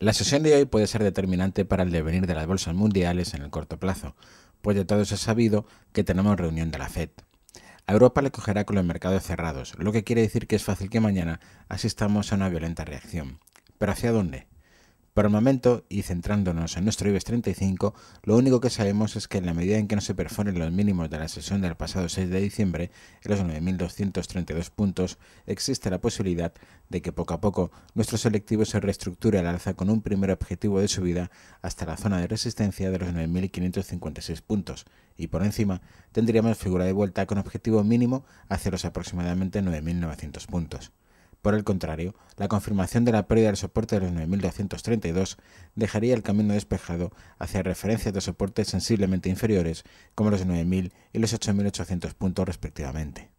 La sesión de hoy puede ser determinante para el devenir de las bolsas mundiales en el corto plazo, pues de todos es sabido que tenemos reunión de la FED. A Europa le cogerá con los mercados cerrados, lo que quiere decir que es fácil que mañana asistamos a una violenta reacción. ¿Pero hacia dónde? Por el momento, y centrándonos en nuestro IBEX 35, lo único que sabemos es que en la medida en que no se perforen los mínimos de la sesión del pasado 6 de diciembre, en los 9.232 puntos, existe la posibilidad de que poco a poco nuestro selectivo se reestructure al alza con un primer objetivo de subida hasta la zona de resistencia de los 9.556 puntos, y por encima tendríamos figura de vuelta con objetivo mínimo hacia los aproximadamente 9.900 puntos. Por el contrario, la confirmación de la pérdida del soporte de los 9.232 dejaría el camino despejado hacia referencias de soportes sensiblemente inferiores como los 9.000 y los 8.800 puntos respectivamente.